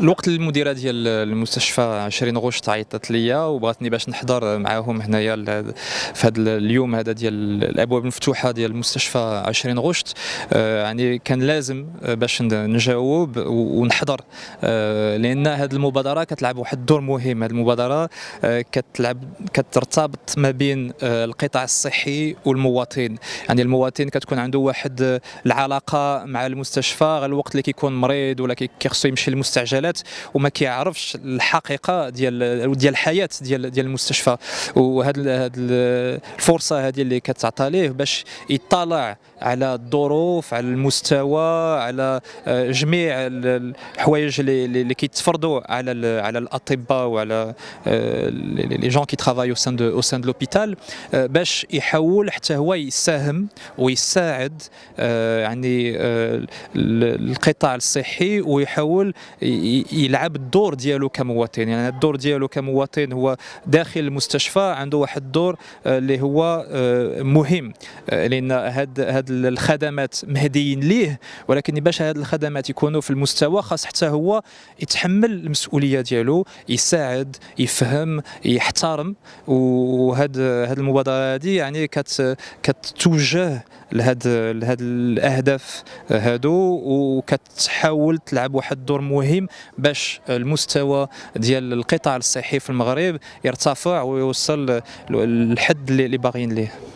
الوقت المديره ديال المستشفى شيرين غوش عيطت ليا وبغاتني باش نحضر معاهم هنايا في هذا اليوم هذا ديال الابواب المفتوحه ديال المستشفى 20 غشت آه، يعني كان لازم باش نجاوب ونحضر آه، لان هذه المبادره كتلعب واحد الدور مهم هذه المبادره آه، كتلعب كترتبط ما بين القطاع الصحي والمواطن يعني المواطن كتكون عنده واحد العلاقه مع المستشفى غير الوقت اللي كيكون مريض ولا كيخصو يمشي للمستعجل المجالات وما كيعرفش الحقيقه ديال ديال الحياه ديال ديال المستشفى وهاد الفرصه هذه اللي كتعطى ليه باش يطلع على الظروف على المستوى على آه، جميع الحوايج اللي كيتفرضوا على على الاطباء وعلى آه، لي جون كي ترافاي او سان دو او سان دو لوبيتال باش يحاول حتى هو يساهم ويساعد آه، يعني القطاع الصحي ويحاول يلعب الدور ديالو كمواطن يعني الدور ديالو كمواطن هو داخل المستشفى عنده واحد الدور آه، اللي هو آه، مهم آه، لان هاد هاد الخدمات مهديين ليه ولكن باش هاد الخدمات يكونوا في المستوى خاص حتى هو يتحمل المسؤوليه ديالو يساعد يفهم يحترم وهاد هاد المبادره هذه يعني كت كتوجه لهاد لهاد الاهداف هادو وكتحاول تلعب واحد الدور مهم باش المستوى ديال القطاع الصحي في المغرب يرتفع ويوصل للحد اللي باغيين ليه